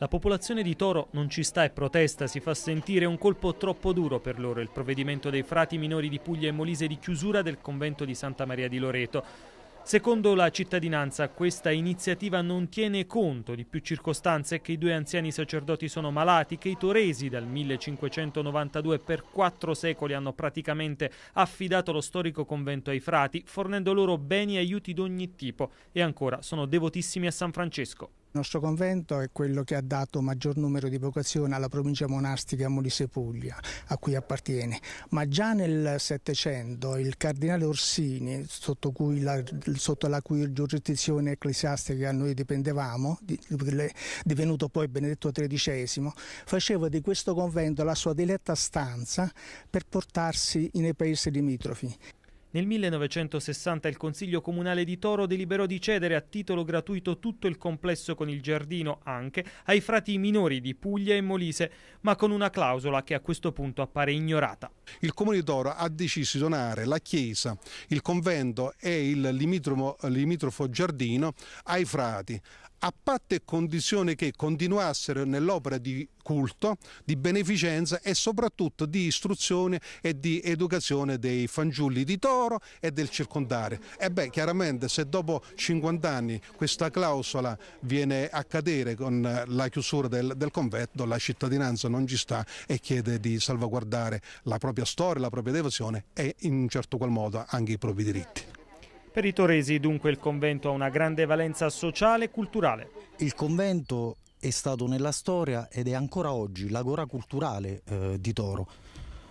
La popolazione di Toro non ci sta e protesta, si fa sentire un colpo troppo duro per loro il provvedimento dei frati minori di Puglia e Molise di chiusura del convento di Santa Maria di Loreto. Secondo la cittadinanza questa iniziativa non tiene conto di più circostanze che i due anziani sacerdoti sono malati, che i toresi dal 1592 per quattro secoli hanno praticamente affidato lo storico convento ai frati, fornendo loro beni e aiuti d'ogni tipo e ancora sono devotissimi a San Francesco. Il nostro convento è quello che ha dato maggior numero di vocazioni alla provincia monastica Molise Puglia, a cui appartiene, ma già nel Settecento il cardinale Orsini, sotto, la, sotto la cui giurisdizione ecclesiastica noi dipendevamo, divenuto poi Benedetto XIII, faceva di questo convento la sua diletta stanza per portarsi nei paesi limitrofi. Nel 1960 il Consiglio Comunale di Toro deliberò di cedere a titolo gratuito tutto il complesso con il giardino anche ai frati minori di Puglia e Molise, ma con una clausola che a questo punto appare ignorata. Il Comune di Toro ha deciso di donare la chiesa, il convento e il limitrofo giardino ai frati, a patto e condizione che continuassero nell'opera di culto, di beneficenza e soprattutto di istruzione e di educazione dei fanciulli di Toro e del circondare. E beh, chiaramente se dopo 50 anni questa clausola viene a cadere con la chiusura del, del convento, la cittadinanza non ci sta e chiede di salvaguardare la propria storia, la propria devozione e in un certo qual modo anche i propri diritti. Per i toresi dunque il convento ha una grande valenza sociale e culturale. Il convento è stato nella storia ed è ancora oggi l'agora culturale eh, di Toro.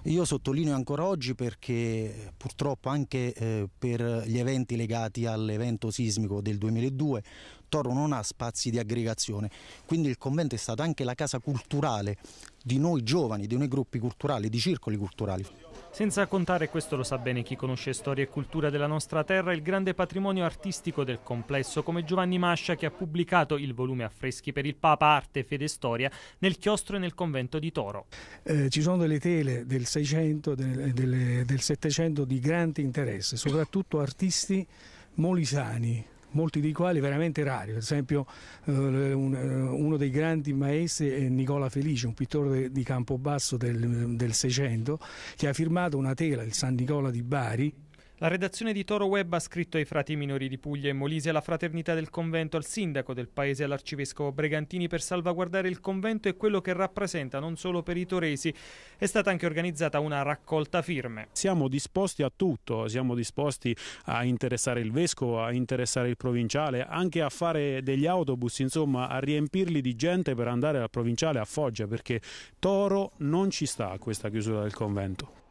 Io sottolineo ancora oggi perché purtroppo anche eh, per gli eventi legati all'evento sismico del 2002 Toro non ha spazi di aggregazione, quindi il convento è stato anche la casa culturale di noi giovani, di noi gruppi culturali, di circoli culturali. Senza contare, questo lo sa bene chi conosce storia e cultura della nostra terra, il grande patrimonio artistico del complesso, come Giovanni Mascia che ha pubblicato il volume Affreschi per il Papa, Arte, Fede e Storia nel chiostro e nel convento di Toro. Eh, ci sono delle tele del 600 del, del, del 700 di grande interesse, soprattutto artisti molisani, molti dei quali veramente rari, ad esempio eh, eh, uno dei grandi maestri è Nicola Felice, un pittore di Campobasso del, del 600, che ha firmato una tela, il San Nicola di Bari, la redazione di Toro Web ha scritto ai frati minori di Puglia e Molise, alla fraternità del convento, al sindaco del paese e all'arcivescovo Bregantini per salvaguardare il convento e quello che rappresenta non solo per i toresi. È stata anche organizzata una raccolta firme. Siamo disposti a tutto, siamo disposti a interessare il vescovo, a interessare il provinciale, anche a fare degli autobus, insomma a riempirli di gente per andare al provinciale a Foggia perché Toro non ci sta a questa chiusura del convento.